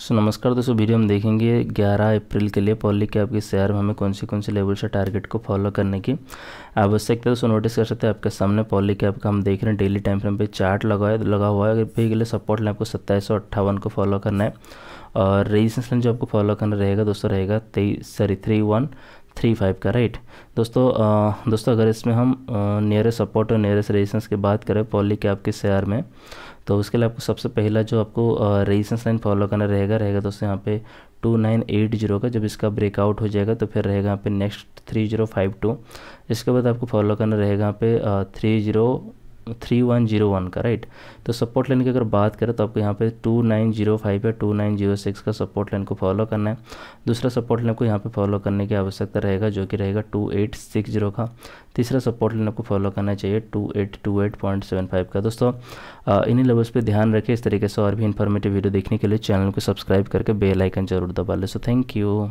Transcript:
सो नमस्कार दोस्तों वीडियो हम देखेंगे 11 अप्रैल के लिए पॉली कैप के शेयर में हमें कौन सी कौन सी लेवल से टारगेट को फॉलो करने की आवश्यकता दोस्तों नोटिस कर सकते हैं आपके सामने पॉली कैप का हम देख रहे हैं डेली टाइम फ्रेम पे चार्ट लगा लगा हुआ है अगर पे के लिए सपोर्ट लाइन आपको सत्ताईस को फॉलो करना है और रेजिस्टेंस लाइन जो आपको फॉलो करना रहेगा दोस्तों रहेगा तेईस sorry three one three five का राइट दोस्तों आ, दोस्तों अगर इसमें हम नियरेस्ट सपोर्ट और नियरेस्ट रेजिस्टेंस की बात करें पॉली कैप के शेयर में तो उसके लिए आपको सबसे पहला जो आपको रेजिस्टेंस लाइन फॉलो करना रहेगा रहेगा दोस्तों यहाँ पे टू नाइन एट जीरो का जब इसका ब्रेकआउट हो जाएगा तो फिर रहेगा यहाँ पे next three zero five two इसके बाद आपको फॉलो करना रहेगा यहाँ पे three zero three one zero one का राइट तो सपोर्ट लाइन की अगर बात करें तो आपको यहाँ पे टू नाइन जीरो फाइव या टू नाइन जीरो सिक्स का सपोर्ट लाइन को फॉलो करना है दूसरा सपोर्ट लाइन को यहाँ पे फॉलो करने की आवश्यकता रहेगा जो कि रहेगा टू एट सिक्स जीरो का तीसरा सपोर्ट लाइन आपको फॉलो करना चाहिए two eight two eight point seven five का दोस्तों इन्हीं लेवल्स पर ध्यान रखें इस तरीके से और भी इन्फॉर्मेटिव वीडियो देखने के लिए चैनल को सब्सक्राइब करके बेल आइकन जरूर दबा लें सो थैंक यू